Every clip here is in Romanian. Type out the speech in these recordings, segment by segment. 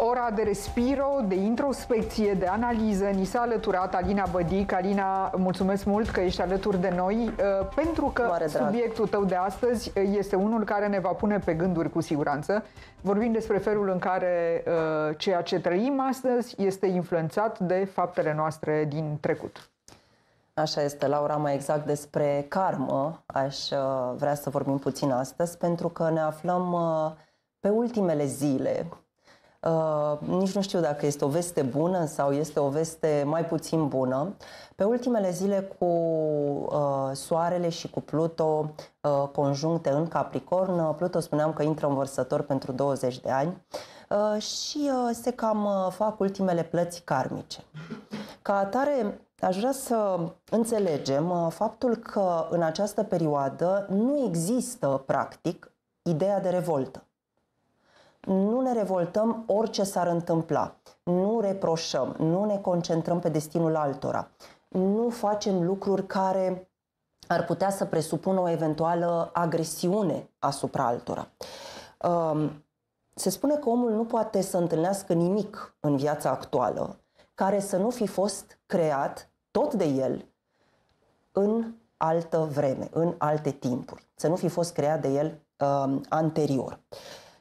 ora de respiro, de introspecție, de analiză. Ni s-a alăturat Alina Bădic. Alina, mulțumesc mult că ești alături de noi, uh, pentru că Mare subiectul drag. tău de astăzi uh, este unul care ne va pune pe gânduri cu siguranță. Vorbim despre felul în care uh, ceea ce trăim astăzi este influențat de faptele noastre din trecut. Așa este, Laura, mai exact despre karmă aș vrea să vorbim puțin astăzi, pentru că ne aflăm pe ultimele zile Uh, nici nu știu dacă este o veste bună sau este o veste mai puțin bună. Pe ultimele zile cu uh, Soarele și cu Pluto uh, conjuncte în Capricorn, uh, Pluto spuneam că intră în vărsător pentru 20 de ani uh, și uh, se cam uh, fac ultimele plăți karmice. Ca atare, aș vrea să înțelegem uh, faptul că în această perioadă nu există, practic, ideea de revoltă nu ne revoltăm orice s-ar întâmpla, nu reproșăm, nu ne concentrăm pe destinul altora, nu facem lucruri care ar putea să presupună o eventuală agresiune asupra altora. Se spune că omul nu poate să întâlnească nimic în viața actuală care să nu fi fost creat tot de el în altă vreme, în alte timpuri, să nu fi fost creat de el uh, anterior. Uh,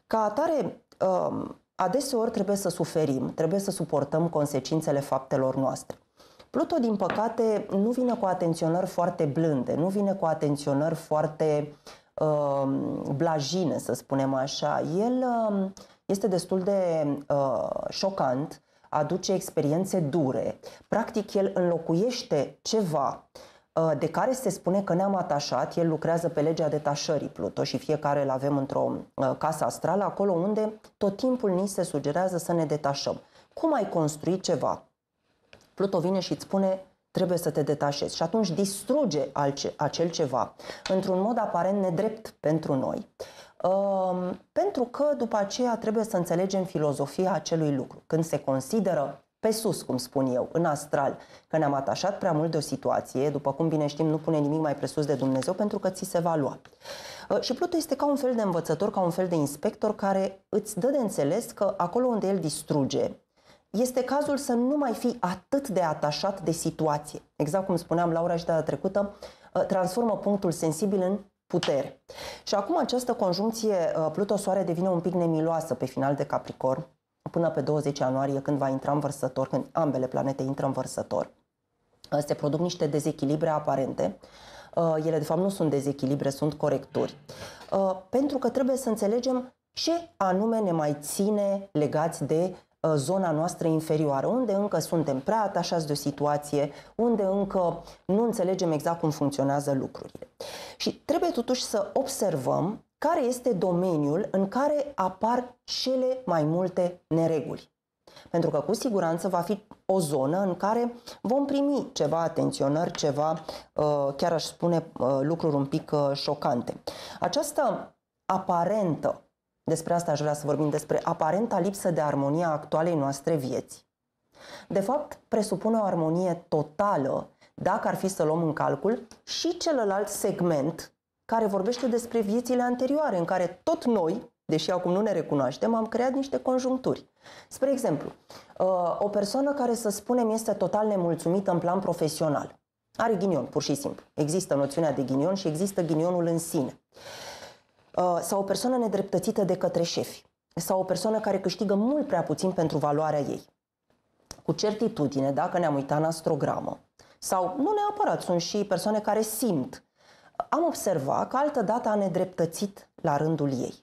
ca atare, um, adeseori trebuie să suferim, trebuie să suportăm consecințele faptelor noastre. Pluto, din păcate, nu vine cu atenționări foarte blânde, nu vine cu atenționări foarte uh, blajine, să spunem așa. El uh, este destul de uh, șocant, aduce experiențe dure. Practic, el înlocuiește ceva uh, Uh, de care se spune că ne-am atașat. El lucrează pe legea detașării Pluto și fiecare îl avem într-o uh, casă astrală, acolo unde tot timpul ni se sugerează să ne detașăm. Cum ai construit ceva? Pluto vine și îți spune trebuie să te detașezi și atunci distruge alce, acel ceva într-un mod aparent nedrept pentru noi. Um, pentru că după aceea trebuie să înțelegem filozofia acelui lucru. Când se consideră pe sus, cum spun eu, în astral, că ne-am atașat prea mult de o situație, după cum bine știm, nu pune nimic mai presus de Dumnezeu pentru că ți se va lua. Uh, și Pluto este ca un fel de învățător, ca un fel de inspector care îți dă de înțeles că acolo unde el distruge, este cazul să nu mai fii atât de atașat de situație. Exact cum spuneam Laura și data trecută, uh, transformă punctul sensibil în putere. Și acum această conjuncție uh, Pluto-Soare devine un pic nemiloasă pe final de Capricorn, până pe 20 ianuarie, când va intra în vărsător, când ambele planete intră în vărsător, se produc niște dezechilibre aparente. Uh, ele, de fapt, nu sunt dezechilibre, sunt corecturi. Uh, pentru că trebuie să înțelegem ce anume ne mai ține legați de uh, zona noastră inferioară, unde încă suntem prea atașați de o situație, unde încă nu înțelegem exact cum funcționează lucrurile. Și trebuie totuși să observăm care este domeniul în care apar cele mai multe nereguli. Pentru că cu siguranță va fi o zonă în care vom primi ceva atenționări, ceva, uh, chiar aș spune, uh, lucruri un pic uh, șocante. Această aparentă, despre asta aș vrea să vorbim, despre aparenta lipsă de armonie a actualei noastre vieți, de fapt presupune o armonie totală dacă ar fi să luăm în calcul și celălalt segment care vorbește despre viețile anterioare, în care tot noi, deși acum nu ne recunoaștem, am creat niște conjuncturi. Spre exemplu, uh, o persoană care, să spunem, este total nemulțumită în plan profesional, are ghinion, pur și simplu. Există noțiunea de ghinion și există ghinionul în sine. Uh, sau o persoană nedreptățită de către șefi. Sau o persoană care câștigă mult prea puțin pentru valoarea ei. Cu certitudine, dacă ne-am uitat în astrogramă, sau nu neapărat, sunt și persoane care simt am observat că altădată a nedreptățit la rândul ei.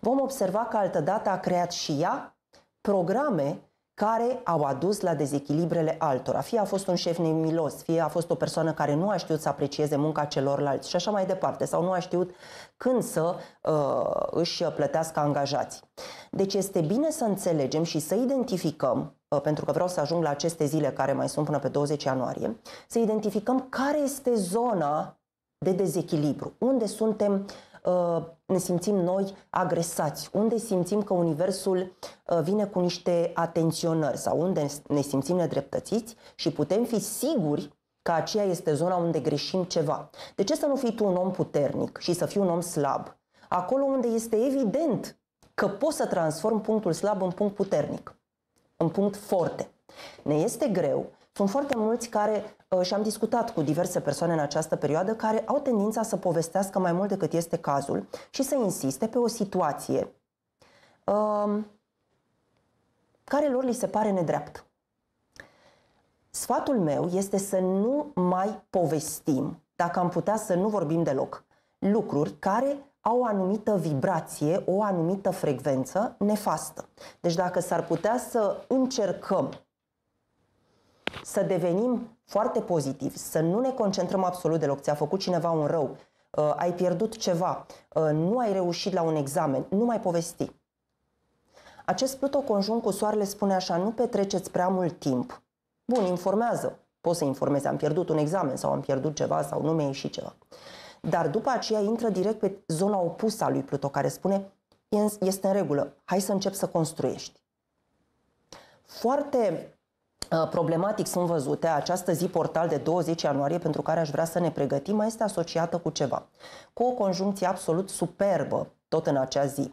Vom observa că altădată a creat și ea programe care au adus la dezechilibrele altora. Fie a fost un șef nemilos, fie a fost o persoană care nu a știut să aprecieze munca celorlalți și așa mai departe, sau nu a știut când să uh, își plătească angajații. Deci este bine să înțelegem și să identificăm, uh, pentru că vreau să ajung la aceste zile care mai sunt până pe 20 ianuarie, să identificăm care este zona de dezechilibru, unde suntem uh, ne simțim noi agresați, unde simțim că universul uh, vine cu niște atenționări sau unde ne simțim nedreptățiți și putem fi siguri că aceea este zona unde greșim ceva. De ce să nu fii tu un om puternic și să fii un om slab? Acolo unde este evident că poți să transformi punctul slab în punct puternic, în punct forte. Ne este greu sunt foarte mulți care, uh, și am discutat cu diverse persoane în această perioadă, care au tendința să povestească mai mult decât este cazul și să insiste pe o situație um, care lor li se pare nedreaptă. Sfatul meu este să nu mai povestim, dacă am putea să nu vorbim deloc, lucruri care au o anumită vibrație, o anumită frecvență nefastă. Deci dacă s-ar putea să încercăm să devenim foarte pozitivi, să nu ne concentrăm absolut deloc. Ți-a făcut cineva un rău, uh, ai pierdut ceva, uh, nu ai reușit la un examen, nu mai povesti. Acest Pluto conjunct cu Soarele spune așa, nu petreceți prea mult timp. Bun, informează. Poți să informezi, am pierdut un examen sau am pierdut ceva sau nu mi-a ieșit ceva. Dar după aceea intră direct pe zona opusă a lui Pluto, care spune, este în regulă, hai să încep să construiești. Foarte Uh, problematic sunt văzute, această zi portal de 20 ianuarie pentru care aș vrea să ne pregătim mai este asociată cu ceva, cu o conjuncție absolut superbă tot în acea zi,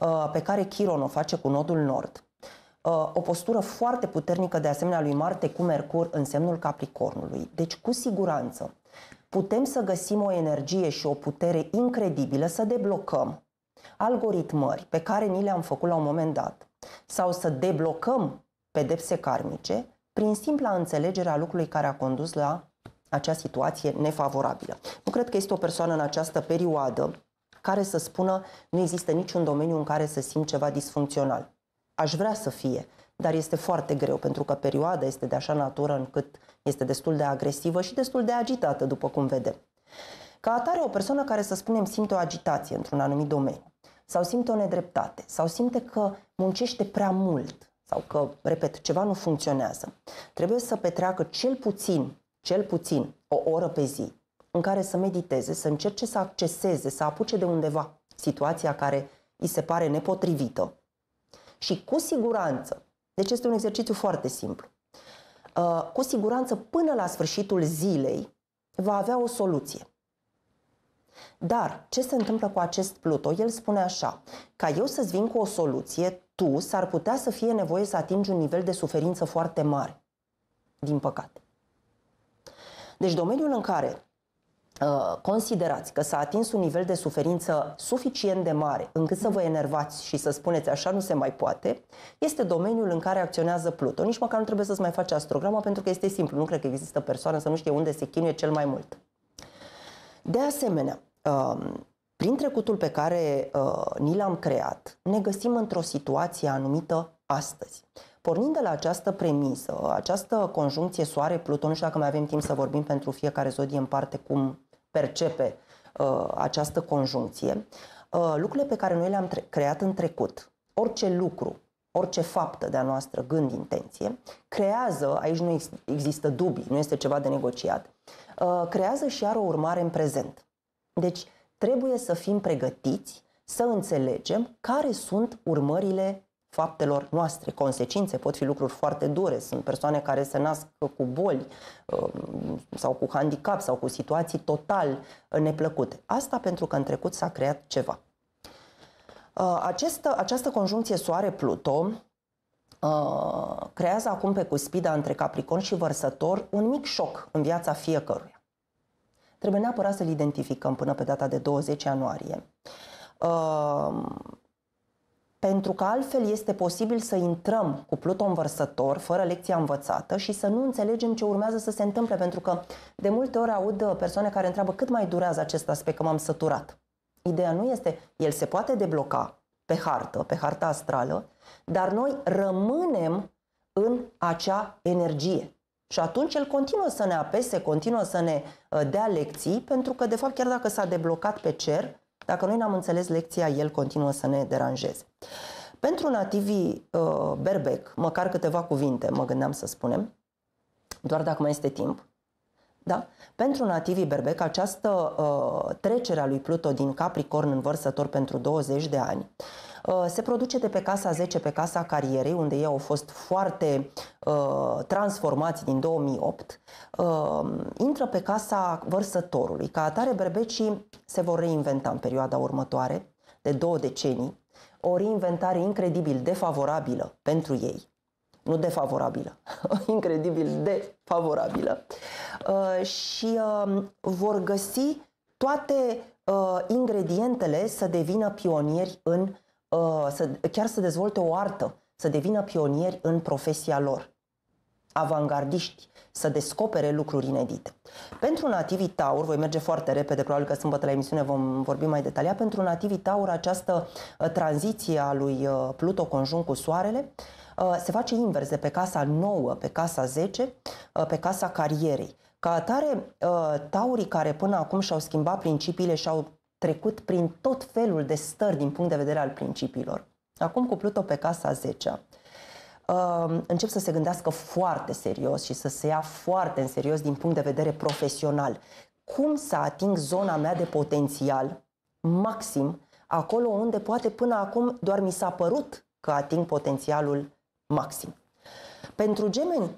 uh, pe care Chiron o face cu nodul nord. Uh, o postură foarte puternică de asemenea lui Marte cu Mercur în semnul Capricornului. Deci, cu siguranță, putem să găsim o energie și o putere incredibilă să deblocăm algoritmări pe care ni le-am făcut la un moment dat sau să deblocăm pedepse karmice prin simpla înțelegere a lucrului care a condus la acea situație nefavorabilă. Nu cred că este o persoană în această perioadă care să spună nu există niciun domeniu în care să simt ceva disfuncțional. Aș vrea să fie, dar este foarte greu pentru că perioada este de așa natură încât este destul de agresivă și destul de agitată, după cum vedem. Ca atare, o persoană care, să spunem, simte o agitație într-un anumit domeniu sau simte o nedreptate sau simte că muncește prea mult sau că, repet, ceva nu funcționează, trebuie să petreacă cel puțin, cel puțin o oră pe zi în care să mediteze, să încerce să acceseze, să apuce de undeva situația care îi se pare nepotrivită. Și cu siguranță, deci este un exercițiu foarte simplu, uh, cu siguranță până la sfârșitul zilei va avea o soluție. Dar ce se întâmplă cu acest Pluto? El spune așa, ca eu să-ți vin cu o soluție, tu s-ar putea să fie nevoie să atingi un nivel de suferință foarte mare, din păcate. Deci domeniul în care uh, considerați că s-a atins un nivel de suferință suficient de mare încât să vă enervați și să spuneți așa nu se mai poate, este domeniul în care acționează Pluto. Nici măcar nu trebuie să-ți mai faci astrograma pentru că este simplu. Nu cred că există persoană să nu știe unde se chinuie cel mai mult. De asemenea, um, prin trecutul pe care uh, ni l-am creat, ne găsim într-o situație anumită astăzi. Pornind de la această premisă, această conjuncție Soare-Pluton, nu știu dacă mai avem timp să vorbim pentru fiecare zodie în parte cum percepe uh, această conjuncție, uh, lucrurile pe care noi le-am creat în trecut, orice lucru, orice faptă de-a noastră, gând, intenție, creează, aici nu există dubii, nu este ceva de negociat, Uh, creează și are o urmare în prezent. Deci trebuie să fim pregătiți să înțelegem care sunt urmările faptelor noastre. Consecințe pot fi lucruri foarte dure. Sunt persoane care se nasc cu boli uh, sau cu handicap sau cu situații total neplăcute. Asta pentru că în trecut s-a creat ceva. Uh, această, această conjuncție Soare-Pluto creează acum pe cuspida între Capricorn și Vărsător un mic șoc în viața fiecăruia. Trebuie neapărat să-l identificăm până pe data de 20 ianuarie. Uh, pentru că altfel este posibil să intrăm cu Pluton vărsător, fără lecția învățată și să nu înțelegem ce urmează să se întâmple, pentru că de multe ori aud uh, persoane care întreabă cât mai durează acest aspect, că m-am săturat. Ideea nu este, el se poate debloca pe hartă, pe harta astrală, dar noi rămânem în acea energie. Și atunci el continuă să ne apese, continuă să ne uh, dea lecții, pentru că, de fapt, chiar dacă s-a deblocat pe cer, dacă noi n-am înțeles lecția, el continuă să ne deranjeze. Pentru nativii uh, berbec, măcar câteva cuvinte, mă gândeam să spunem, doar dacă mai este timp, da? Pentru nativii berbec, această uh, trecere a lui Pluto din Capricorn în vărsător pentru 20 de ani Uh, se produce de pe casa 10, pe casa carierei, unde ei au fost foarte uh, transformați din 2008, uh, intră pe casa vărsătorului. Ca atare, berbecii se vor reinventa în perioada următoare, de două decenii, o reinventare incredibil defavorabilă pentru ei, nu defavorabilă, incredibil defavorabilă, și um, vor găsi toate ingredientele să devină pionieri în Uh, să, chiar să dezvolte o artă, să devină pionieri în profesia lor, avangardiști, să descopere lucruri inedite. Pentru nativii Taur, voi merge foarte repede, probabil că sâmbătă la emisiune vom vorbi mai detaliat, pentru nativii Taur această uh, tranziție a lui uh, Pluto conjunct cu Soarele se face invers de pe casa 9, pe casa 10, pe casa carierei. Ca atare, taurii care până acum și-au schimbat principiile și au trecut prin tot felul de stări din punct de vedere al principiilor. Acum cu Pluto pe casa 10 um, încep să se gândească foarte serios și să se ia foarte în serios din punct de vedere profesional. Cum să ating zona mea de potențial maxim, acolo unde poate până acum doar mi s-a părut că ating potențialul maxim. Pentru gemeni,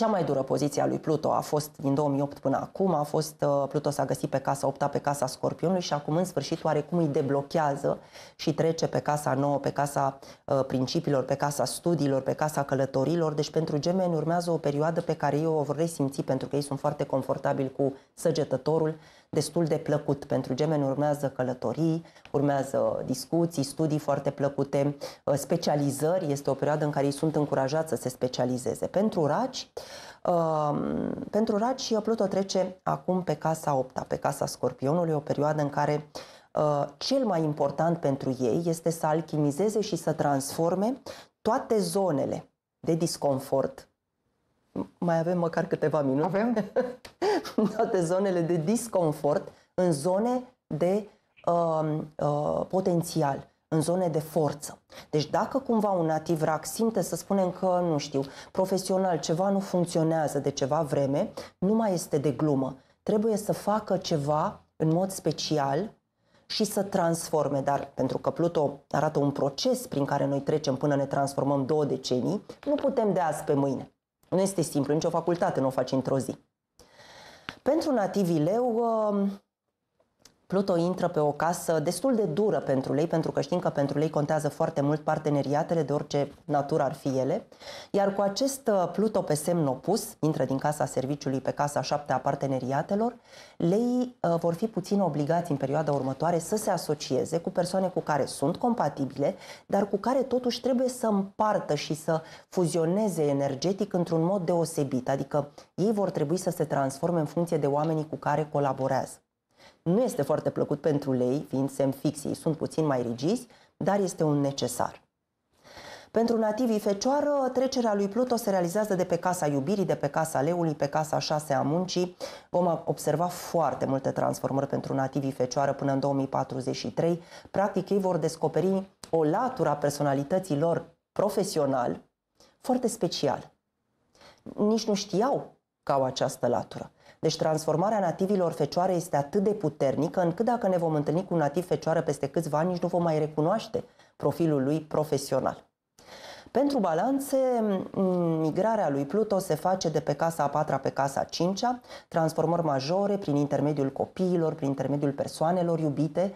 cea mai dură poziție a lui Pluto a fost din 2008 până acum, a fost uh, Pluto s-a găsit pe casa 8 pe casa Scorpionului și acum în sfârșit oarecum îi deblochează și trece pe casa 9, pe casa uh, principiilor, pe casa studiilor, pe casa călătorilor. Deci pentru gemeni urmează o perioadă pe care eu o vor resimți pentru că ei sunt foarte confortabili cu săgetătorul, destul de plăcut. Pentru gemeni urmează călătorii, urmează discuții, studii foarte plăcute, uh, specializări, este o perioadă în care ei sunt încurajați să se specializeze. Pentru raci, um, pentru raci Pluto trece acum pe casa 8 pe casa Scorpionului, o perioadă în care uh, cel mai important pentru ei este să alchimizeze și să transforme toate zonele de disconfort mai avem măcar câteva minute. Avem? toate zonele de disconfort în zone de uh, uh, potențial, în zone de forță. Deci dacă cumva un nativ rac simte, să spunem că, nu știu, profesional ceva nu funcționează de ceva vreme, nu mai este de glumă. Trebuie să facă ceva în mod special și să transforme, dar pentru că Pluto arată un proces prin care noi trecem până ne transformăm două decenii, nu putem de azi pe mâine. Nu este simplu, nicio facultate nu o faci într-o zi. Pentru nativii leu, um, Pluto intră pe o casă destul de dură pentru lei, pentru că știm că pentru lei contează foarte mult parteneriatele de orice natură ar fi ele, iar cu acest uh, Pluto pe semn opus, intră din casa serviciului pe casa șaptea a parteneriatelor, lei uh, vor fi puțin obligați în perioada următoare să se asocieze cu persoane cu care sunt compatibile, dar cu care totuși trebuie să împartă și să fuzioneze energetic într-un mod deosebit, adică ei vor trebui să se transforme în funcție de oamenii cu care colaborează. Nu este foarte plăcut pentru lei, fiind semn fix, ei sunt puțin mai rigizi, dar este un necesar. Pentru nativii fecioară, trecerea lui Pluto se realizează de pe casa iubirii, de pe casa leului, pe casa șase a muncii. Vom observa foarte multe transformări pentru nativii fecioară până în 2043. Practic, ei vor descoperi o latură a personalității lor profesional foarte special. Nici nu știau că au această latură. Deci transformarea nativilor fecioare este atât de puternică încât dacă ne vom întâlni cu un nativ fecioară peste câțiva ani, nici nu vom mai recunoaște profilul lui profesional. Pentru balanțe, migrarea lui Pluto se face de pe casa a patra pe casa a cincea, transformări majore prin intermediul copiilor, prin intermediul persoanelor iubite.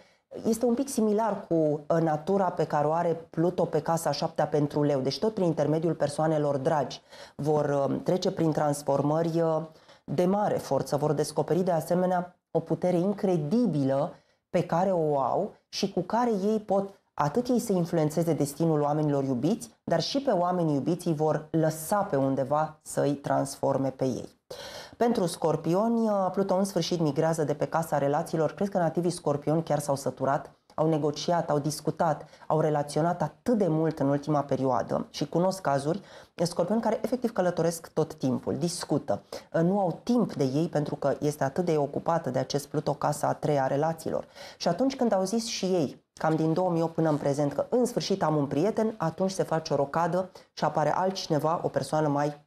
Este un pic similar cu uh, natura pe care o are Pluto pe casa a șaptea pentru leu, deci tot prin intermediul persoanelor dragi. Vor uh, trece prin transformări uh, de mare forță. Vor descoperi de asemenea o putere incredibilă pe care o au și cu care ei pot atât ei să influențeze destinul oamenilor iubiți, dar și pe oamenii iubiți îi vor lăsa pe undeva să-i transforme pe ei. Pentru scorpioni, Pluton în sfârșit migrează de pe casa relațiilor. Cred că nativii scorpioni chiar s-au săturat au negociat, au discutat, au relaționat atât de mult în ultima perioadă și cunosc cazuri scorpioni care efectiv călătoresc tot timpul, discută, nu au timp de ei pentru că este atât de ocupată de acest Pluto casa a treia relațiilor. Și atunci când au zis și ei, cam din 2008 până în prezent, că în sfârșit am un prieten, atunci se face o rocadă și apare altcineva, o persoană mai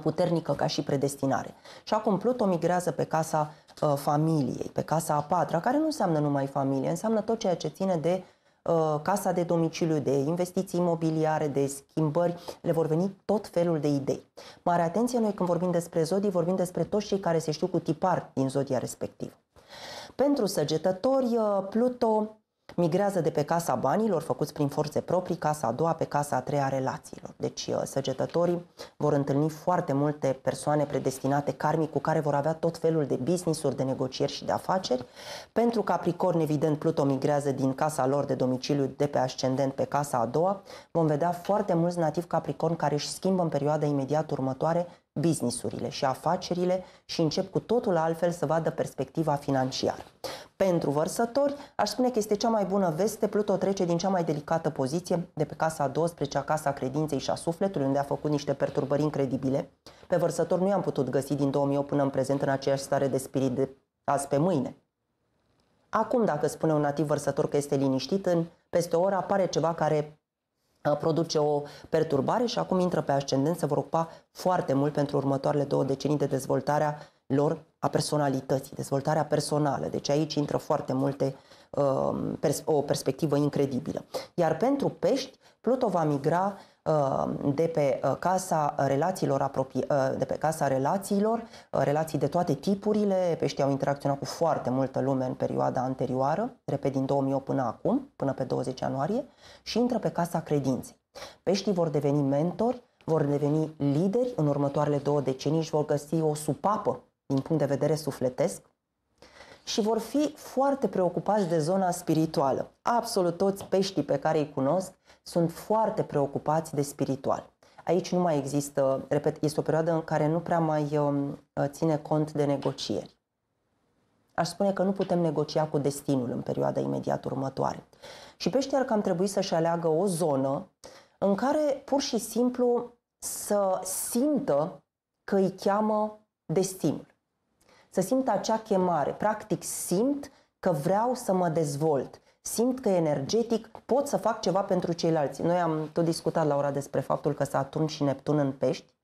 puternică ca și predestinare. Și acum Pluto migrează pe casa Uh, familiei, pe casa a patra, care nu înseamnă numai familie, înseamnă tot ceea ce ține de uh, casa de domiciliu, de investiții imobiliare, de schimbări, le vor veni tot felul de idei. Mare atenție, noi când vorbim despre zodii, vorbim despre toți cei care se știu cu tipar din zodia respectivă. Pentru săgetători, uh, Pluto migrează de pe casa banilor făcuți prin forțe proprii, casa a doua pe casa a treia relațiilor. Deci uh, săgetătorii vor întâlni foarte multe persoane predestinate karmic cu care vor avea tot felul de business-uri, de negocieri și de afaceri. Pentru Capricorn, evident, Pluto migrează din casa lor de domiciliu de pe ascendent pe casa a doua. Vom vedea foarte mulți nativi Capricorn care își schimbă în perioada imediat următoare businessurile și afacerile și încep cu totul altfel să vadă perspectiva financiară. Pentru vărsători, aș spune că este cea mai bună veste, Pluto trece din cea mai delicată poziție de pe casa a 12, a casa credinței și a sufletului, unde a făcut niște perturbări incredibile. Pe vărsător nu i-am putut găsi din 2008 până în prezent în aceeași stare de spirit de azi pe mâine. Acum, dacă spune un nativ vărsător că este liniștit, în peste o oră apare ceva care produce o perturbare și acum intră pe ascendent, se vor ocupa foarte mult pentru următoarele două decenii de dezvoltarea lor a personalității, dezvoltarea personală. Deci aici intră foarte multe, um, o perspectivă incredibilă. Iar pentru pești, Pluto va migra Uh, uh, uh, de pe casa relațiilor, apropi, de pe casa relațiilor, relații de toate tipurile. Peștii au interacționat cu foarte multă lume în perioada anterioară, repet din 2008 până acum, până pe 20 ianuarie, și intră pe casa credinței. Peștii vor deveni mentori, vor deveni lideri în următoarele două decenii și vor găsi o supapă din punct de vedere sufletesc, și vor fi foarte preocupați de zona spirituală. Absolut toți peștii pe care îi cunosc sunt foarte preocupați de spiritual. Aici nu mai există, repet, este o perioadă în care nu prea mai um, ține cont de negocieri. Aș spune că nu putem negocia cu destinul în perioada imediat următoare. Și peștii ar cam trebui să-și aleagă o zonă în care pur și simplu să simtă că îi cheamă destinul. Să simtă acea chemare. Practic simt că vreau să mă dezvolt, simt că energetic pot să fac ceva pentru ceilalți. Noi am tot discutat la ora despre faptul că Saturn și Neptun în pești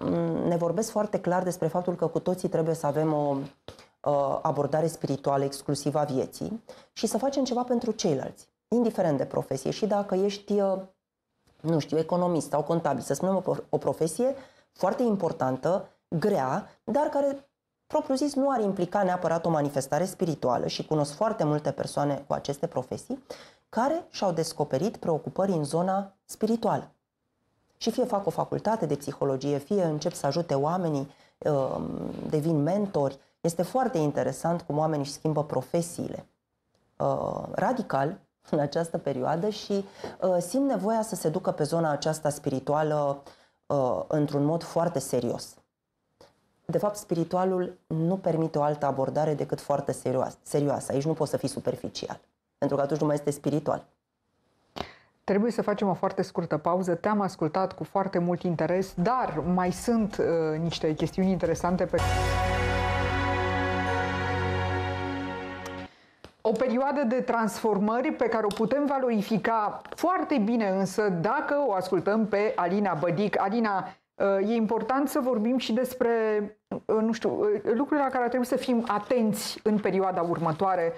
mm, ne vorbesc foarte clar despre faptul că cu toții trebuie să avem o uh, abordare spirituală exclusivă a vieții și să facem ceva pentru ceilalți, indiferent de profesie. Și dacă ești, uh, nu știu, economist sau contabil, să spunem o profesie foarte importantă, grea, dar care propriu zis, nu ar implica neapărat o manifestare spirituală și cunosc foarte multe persoane cu aceste profesii care și-au descoperit preocupări în zona spirituală. Și fie fac o facultate de psihologie, fie încep să ajute oamenii, um, devin mentori. Este foarte interesant cum oamenii își schimbă profesiile uh, radical în această perioadă și uh, simt nevoia să se ducă pe zona aceasta spirituală uh, într-un mod foarte serios. De fapt, spiritualul nu permite o altă abordare decât foarte serioasă. serioasă. Aici nu poți să fii superficial, pentru că atunci nu mai este spiritual. Trebuie să facem o foarte scurtă pauză. Te-am ascultat cu foarte mult interes, dar mai sunt uh, niște chestiuni interesante pe O perioadă de transformări pe care o putem valorifica foarte bine, însă dacă o ascultăm pe Alina Bădic. Alina, Uh, e important să vorbim și despre, uh, nu știu, uh, lucrurile la care trebuie să fim atenți în perioada următoare,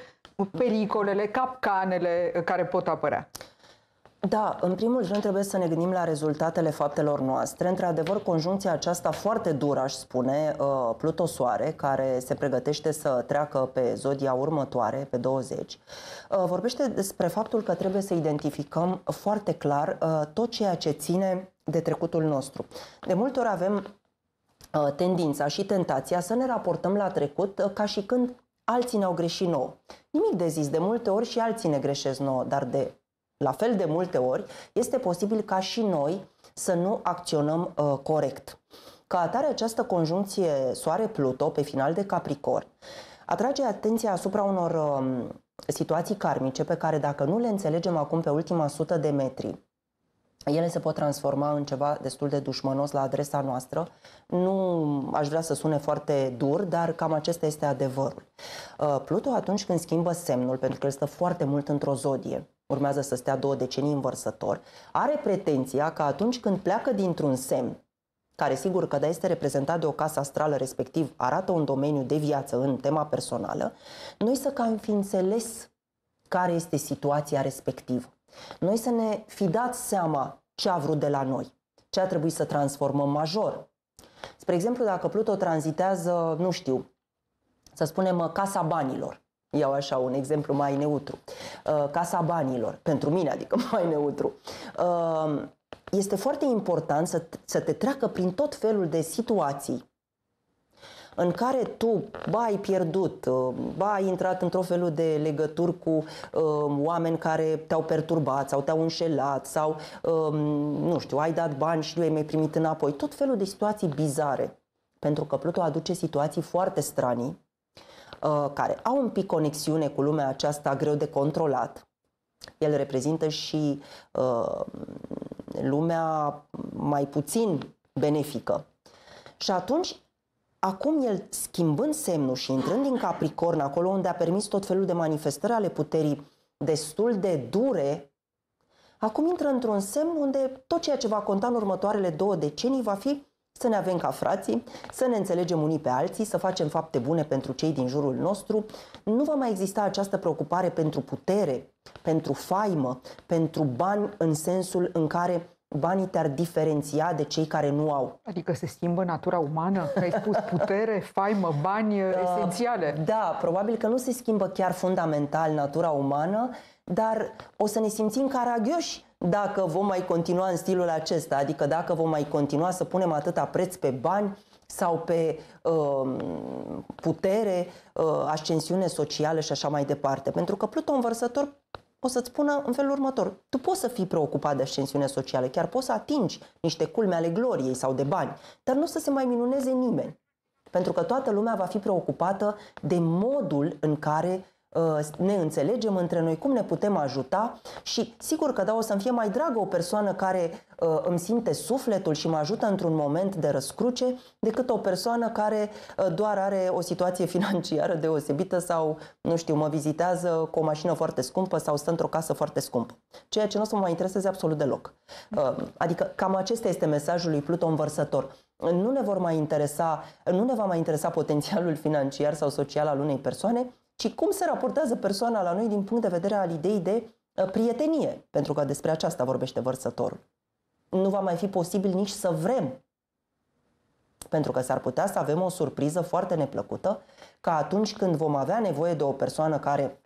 pericolele, capcanele care pot apărea. Da, în primul rând trebuie să ne gândim la rezultatele faptelor noastre. Într-adevăr, conjuncția aceasta foarte dură, aș spune, uh, Pluto-Soare, care se pregătește să treacă pe zodia următoare, pe 20, uh, vorbește despre faptul că trebuie să identificăm foarte clar uh, tot ceea ce ține de trecutul nostru. De multe ori avem tendința și tentația să ne raportăm la trecut ca și când alții ne-au greșit nouă. Nimic de zis, de multe ori și alții ne greșesc nouă, dar de la fel de multe ori, este posibil ca și noi să nu acționăm uh, corect. Ca atare, această conjuncție Soare-Pluto pe final de Capricorn atrage atenția asupra unor uh, situații karmice pe care dacă nu le înțelegem acum pe ultima sută de metri, ele se pot transforma în ceva destul de dușmănos la adresa noastră. Nu aș vrea să sune foarte dur, dar cam acesta este adevărul. Uh, Pluto atunci când schimbă semnul, pentru că el stă foarte mult într-o zodie, urmează să stea două decenii vărsător, are pretenția că atunci când pleacă dintr-un semn, care sigur că da este reprezentat de o casă astrală, respectiv arată un domeniu de viață în tema personală, noi să cam fi înțeles care este situația respectivă. Noi să ne fi dat seama ce a vrut de la noi, ce a trebuit să transformăm major. Spre exemplu, dacă Pluto tranzitează, nu știu, să spunem, casa banilor, Iau așa un exemplu mai neutru. Uh, Casa banilor, pentru mine adică mai neutru. Uh, este foarte important să, să te treacă prin tot felul de situații în care tu, ba, ai pierdut, uh, ba, ai intrat într-o felul de legături cu um, oameni care te-au perturbat sau te-au înșelat sau, um, nu știu, ai dat bani și nu ai mai primit înapoi. Tot felul de situații bizare. Pentru că Pluto aduce situații foarte stranii Uh, care au un pic conexiune cu lumea aceasta greu de controlat. El reprezintă și uh, lumea mai puțin benefică. Și atunci, acum el schimbând semnul și intrând din Capricorn, acolo unde a permis tot felul de manifestări ale puterii destul de dure, acum intră într-un semn unde tot ceea ce va conta în următoarele două decenii va fi să ne avem ca frații, să ne înțelegem unii pe alții, să facem fapte bune pentru cei din jurul nostru. Nu va mai exista această preocupare pentru putere, pentru faimă, pentru bani în sensul în care banii te-ar diferenția de cei care nu au. Adică se schimbă natura umană? Că ai spus putere, faimă, bani da, esențiale. Da, probabil că nu se schimbă chiar fundamental natura umană, dar o să ne simțim caragioși dacă vom mai continua în stilul acesta, adică dacă vom mai continua să punem atâta preț pe bani sau pe uh, putere, uh, ascensiune socială și așa mai departe. Pentru că Pluton vărsător o să-ți spună în felul următor. Tu poți să fii preocupat de ascensiune socială, chiar poți să atingi niște culme ale gloriei sau de bani, dar nu să se mai minuneze nimeni. Pentru că toată lumea va fi preocupată de modul în care Ă, ne înțelegem între noi, cum ne putem ajuta și sigur că da, o să-mi fie mai dragă o persoană care uh, îmi simte sufletul și mă ajută într-un moment de răscruce decât o persoană care uh, doar are o situație financiară deosebită sau, nu știu, mă vizitează cu o mașină foarte scumpă sau stă într-o casă foarte scumpă. Ceea ce nu o să mă mai intereseze absolut deloc. Uh, adică cam acesta este mesajul lui Pluto învărsător. nu ne vor mai interesa, nu ne va mai interesa potențialul financiar sau social al unei persoane, ci cum se raportează persoana la noi din punct de vedere al ideii de ă, prietenie, pentru că despre aceasta vorbește vărsătorul. Nu va mai fi posibil nici să vrem, pentru că s-ar putea să avem o surpriză foarte neplăcută, ca atunci când vom avea nevoie de o persoană care,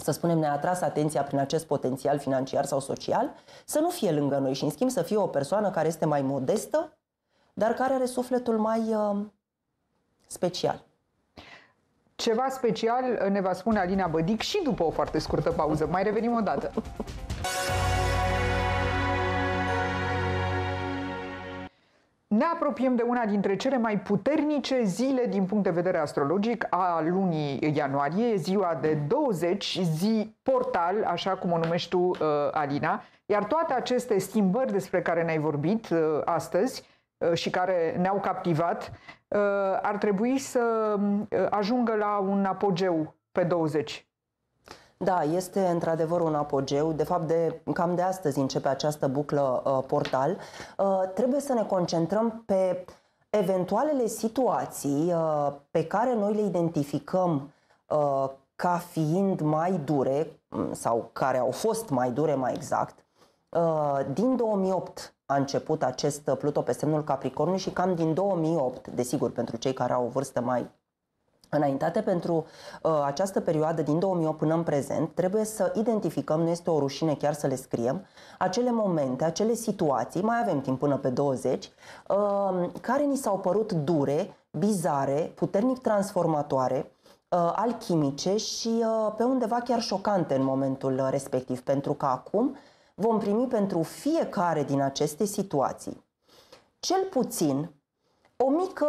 să spunem, ne-a atras atenția prin acest potențial financiar sau social, să nu fie lângă noi și, în schimb, să fie o persoană care este mai modestă, dar care are sufletul mai uh, special. Ceva special uh, ne va spune Alina Bădic și după o foarte scurtă pauză. Mai revenim o dată. Ne apropiem de una dintre cele mai puternice zile din punct de vedere astrologic a lunii ianuarie, ziua de 20, zi portal, așa cum o numești tu, uh, Alina. Iar toate aceste schimbări despre care ne-ai vorbit uh, astăzi și care ne-au captivat, Uh, ar trebui să uh, ajungă la un apogeu pe 20. Da, este într-adevăr un apogeu. De fapt, de, cam de astăzi începe această buclă uh, portal. Uh, trebuie să ne concentrăm pe eventualele situații uh, pe care noi le identificăm uh, ca fiind mai dure mm, sau care au fost mai dure mai exact Uh, din 2008 a început acest Pluto pe semnul Capricornului și cam din 2008, desigur, pentru cei care au o vârstă mai înaintate pentru uh, această perioadă din 2008 până în prezent, trebuie să identificăm, nu este o rușine chiar să le scriem, acele momente, acele situații, mai avem timp până pe 20, uh, care ni s-au părut dure, bizare, puternic transformatoare, uh, alchimice și uh, pe undeva chiar șocante în momentul respectiv, pentru că acum vom primi pentru fiecare din aceste situații cel puțin o mică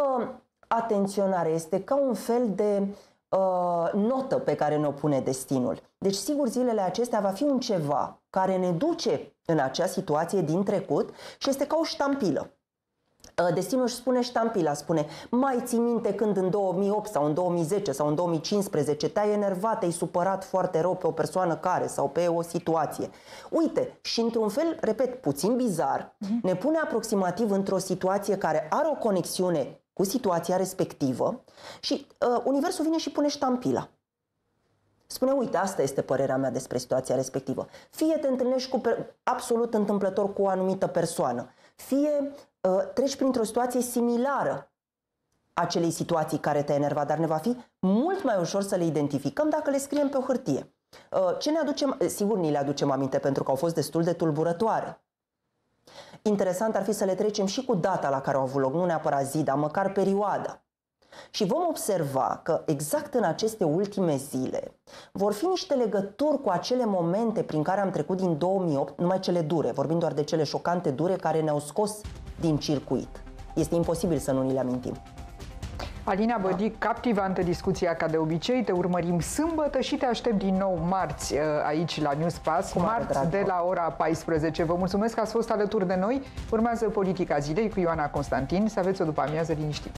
atenționare. Este ca un fel de uh, notă pe care ne-o pune destinul. Deci, sigur, zilele acestea va fi un ceva care ne duce în acea situație din trecut și este ca o ștampilă. Uh, destinul își spune ștampila, spune Mai ții minte când în 2008 sau în 2010 sau în 2015 te-ai enervat, te-ai supărat foarte rău pe o persoană care sau pe o situație. Uite, și într-un fel, repet, puțin bizar, mhm. ne pune aproximativ într-o situație care are o conexiune cu situația respectivă și uh, universul vine și pune ștampila. Spune, uite, asta este părerea mea despre situația respectivă. Fie te întâlnești cu absolut întâmplător cu o anumită persoană, fie Uh, treci printr-o situație similară acelei situații care te enerva, dar ne va fi mult mai ușor să le identificăm dacă le scriem pe o hârtie. Uh, ce ne aducem? Uh, sigur, ni le aducem aminte pentru că au fost destul de tulburătoare. Interesant ar fi să le trecem și cu data la care au avut loc, nu neapărat zi, dar măcar perioada. Și vom observa că exact în aceste ultime zile vor fi niște legături cu acele momente prin care am trecut din 2008, numai cele dure, vorbim doar de cele șocante dure care ne-au scos din circuit. Este imposibil să nu ni le amintim. Alina Bădic, captivantă discuția ca de obicei, te urmărim sâmbătă și te aștept din nou marți uh, aici la News Pass, marți drag, de la ora 14. Vă mulțumesc că ați fost alături de noi. Urmează Politica Zilei cu Ioana Constantin. Să aveți o după amiază liniștită.